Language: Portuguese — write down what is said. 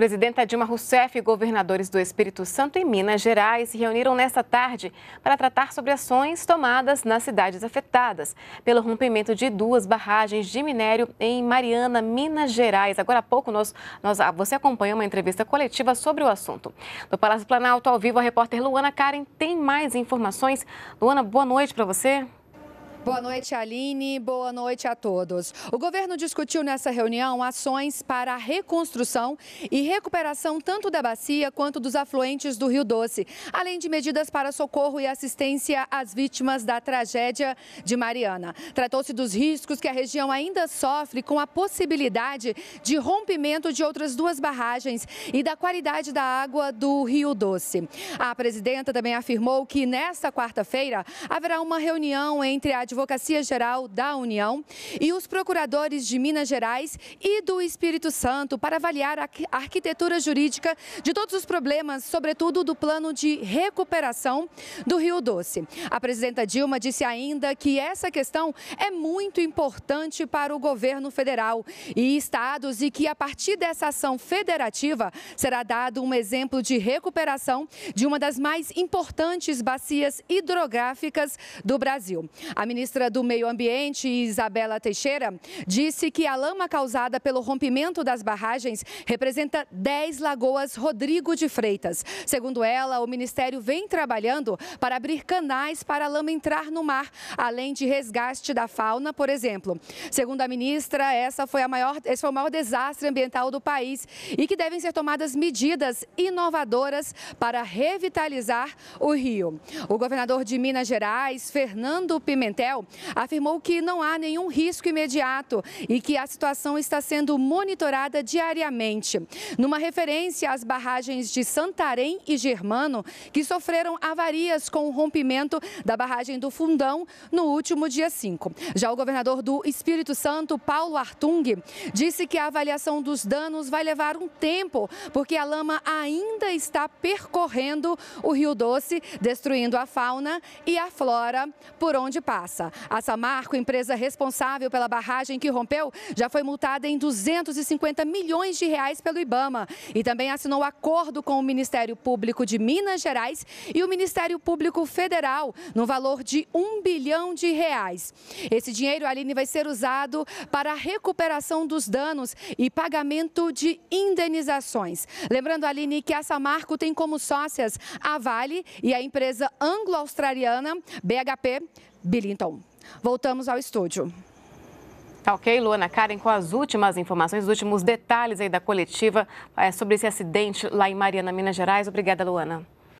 Presidenta Dilma Rousseff e governadores do Espírito Santo e Minas Gerais se reuniram nesta tarde para tratar sobre ações tomadas nas cidades afetadas pelo rompimento de duas barragens de minério em Mariana, Minas Gerais. Agora há pouco nós, nós ah, você acompanha uma entrevista coletiva sobre o assunto. Do Palácio Planalto ao vivo, a repórter Luana Karen tem mais informações. Luana, boa noite para você. Boa noite, Aline. Boa noite a todos. O governo discutiu nessa reunião ações para a reconstrução e recuperação tanto da bacia quanto dos afluentes do Rio Doce, além de medidas para socorro e assistência às vítimas da tragédia de Mariana. Tratou-se dos riscos que a região ainda sofre com a possibilidade de rompimento de outras duas barragens e da qualidade da água do Rio Doce. A presidenta também afirmou que nesta quarta-feira haverá uma reunião entre a Advocacia Geral da União e os procuradores de Minas Gerais e do Espírito Santo para avaliar a arquitetura jurídica de todos os problemas, sobretudo do plano de recuperação do Rio Doce. A presidenta Dilma disse ainda que essa questão é muito importante para o governo federal e estados e que a partir dessa ação federativa será dado um exemplo de recuperação de uma das mais importantes bacias hidrográficas do Brasil. A ministra ministra do Meio Ambiente, Isabela Teixeira, disse que a lama causada pelo rompimento das barragens representa 10 lagoas Rodrigo de Freitas. Segundo ela, o ministério vem trabalhando para abrir canais para a lama entrar no mar, além de resgate da fauna, por exemplo. Segundo a ministra, essa foi a maior, esse foi o maior desastre ambiental do país e que devem ser tomadas medidas inovadoras para revitalizar o rio. O governador de Minas Gerais, Fernando Pimentel, Israel, afirmou que não há nenhum risco imediato e que a situação está sendo monitorada diariamente. Numa referência às barragens de Santarém e Germano, que sofreram avarias com o rompimento da barragem do Fundão no último dia 5. Já o governador do Espírito Santo, Paulo Artung, disse que a avaliação dos danos vai levar um tempo, porque a lama ainda está percorrendo o Rio Doce, destruindo a fauna e a flora por onde passa. A Samarco, empresa responsável pela barragem que rompeu, já foi multada em 250 milhões de reais pelo Ibama e também assinou acordo com o Ministério Público de Minas Gerais e o Ministério Público Federal no valor de 1 bilhão de reais. Esse dinheiro, Aline, vai ser usado para a recuperação dos danos e pagamento de indenizações. Lembrando, Aline, que a Samarco tem como sócias a Vale e a empresa anglo-australiana BHP, Billington. Voltamos ao estúdio. Tá ok, Luana Karen, com as últimas informações, os últimos detalhes aí da coletiva é, sobre esse acidente lá em Mariana, Minas Gerais. Obrigada, Luana.